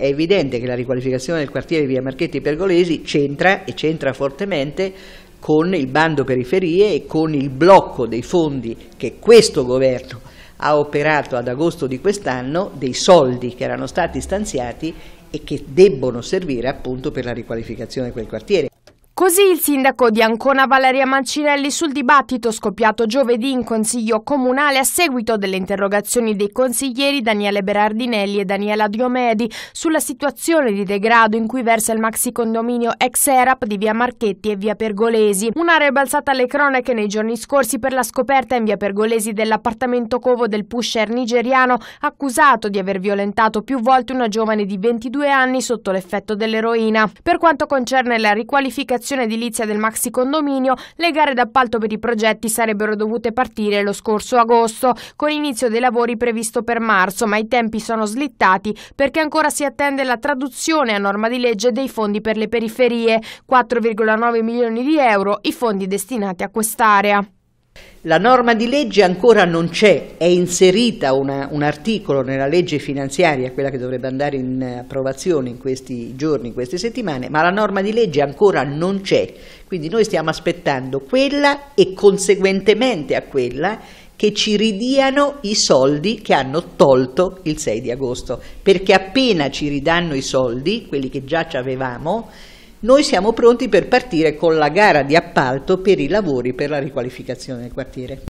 È evidente che la riqualificazione del quartiere via Marchetti Pergolesi c'entra e c'entra fortemente con il bando periferie e con il blocco dei fondi che questo governo ha operato ad agosto di quest'anno, dei soldi che erano stati stanziati e che debbono servire appunto per la riqualificazione di quel quartiere. Così il sindaco di Ancona Valeria Mancinelli sul dibattito scoppiato giovedì in Consiglio Comunale a seguito delle interrogazioni dei consiglieri Daniele Berardinelli e Daniela Diomedi sulla situazione di degrado in cui versa il maxi condominio ex ERAP di via Marchetti e via Pergolesi. Un'area balzata alle cronache nei giorni scorsi per la scoperta in via Pergolesi dell'appartamento covo del pusher nigeriano accusato di aver violentato più volte una giovane di 22 anni sotto l'effetto dell'eroina. Per quanto concerne la riqualificazione costruzione edilizia del maxi condominio, le gare d'appalto per i progetti sarebbero dovute partire lo scorso agosto, con inizio dei lavori previsto per marzo, ma i tempi sono slittati perché ancora si attende la traduzione a norma di legge dei fondi per le periferie, 4,9 milioni di euro i fondi destinati a quest'area. La norma di legge ancora non c'è, è inserita una, un articolo nella legge finanziaria, quella che dovrebbe andare in eh, approvazione in questi giorni, in queste settimane, ma la norma di legge ancora non c'è. Quindi noi stiamo aspettando quella e conseguentemente a quella che ci ridiano i soldi che hanno tolto il 6 di agosto, perché appena ci ridanno i soldi, quelli che già ci avevamo, noi siamo pronti per partire con la gara di appalto per i lavori per la riqualificazione del quartiere.